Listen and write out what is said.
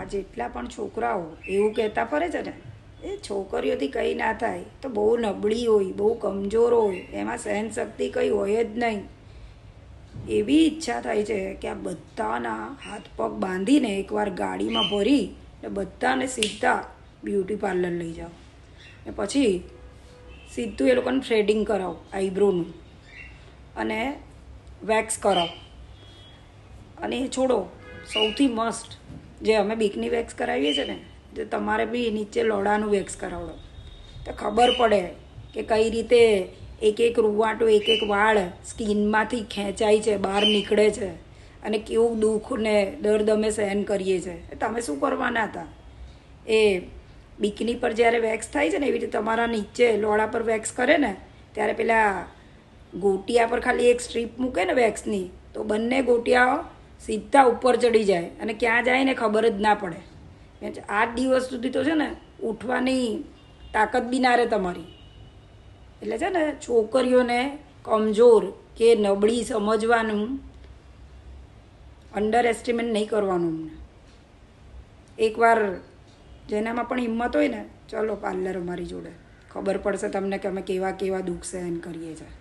આ જેટલા પણ છોકરાઓ એવું કહેતા ફરે છે ને એ છોકરીઓથી કંઈ ના થાય તો બહુ નબળી હોય બહુ કમજોર હોય એમાં સહનશક્તિ કંઈ હોય જ નહીં એવી ઈચ્છા થાય છે કે આ બધાના હાથ પગ બાંધીને એકવાર ગાડીમાં ભરી ને બધાને સીધા બ્યુટી પાર્લર લઈ જાઓ ને પછી સીધું એ લોકોને થ્રેડિંગ કરાવો આઈબ્રોનું અને વેક્સ કરાવો અને એ છોડો સૌથી મસ્ટ જે અમે બીકની વેક્સ કરાવીએ છીએ ને તો તમારે બી નીચે લોડાનું વેક્સ કરાવડો તો ખબર પડે કે કઈ રીતે એક એક રૂવાટો એક એક વાળ સ્કિનમાંથી ખેંચાય છે બહાર નીકળે છે અને કેવું દુઃખને દર્દ અમે સહન કરીએ છીએ તમે શું કરવાના હતા એ બીકની પર જ્યારે વેક્સ થાય છે ને એવી રીતે તમારા નીચે લોડા પર વેક્સ કરે ને ત્યારે પેલા ગોટિયા પર ખાલી એક સ્ટ્રીપ મૂકે ને વેક્સની તો બંને ગોટિયાઓ સીધા ઉપર ચડી જાય અને ક્યાં જાય ને ખબર જ ના પડે આઠ દિવસ સુધી તો છે ને ઉઠવાની તાકાત બી ના રહે તમારી એટલે છે ને છોકરીઓને કમજોર કે નબળી સમજવાનું અંડર એસ્ટિમેટ નહીં કરવાનું અમને એકવાર જેનામાં પણ હિંમત હોય ને ચલો પાર્લર અમારી જોડે ખબર પડશે તમને કે અમે કેવા કેવા દુઃખ સહન કરીએ છીએ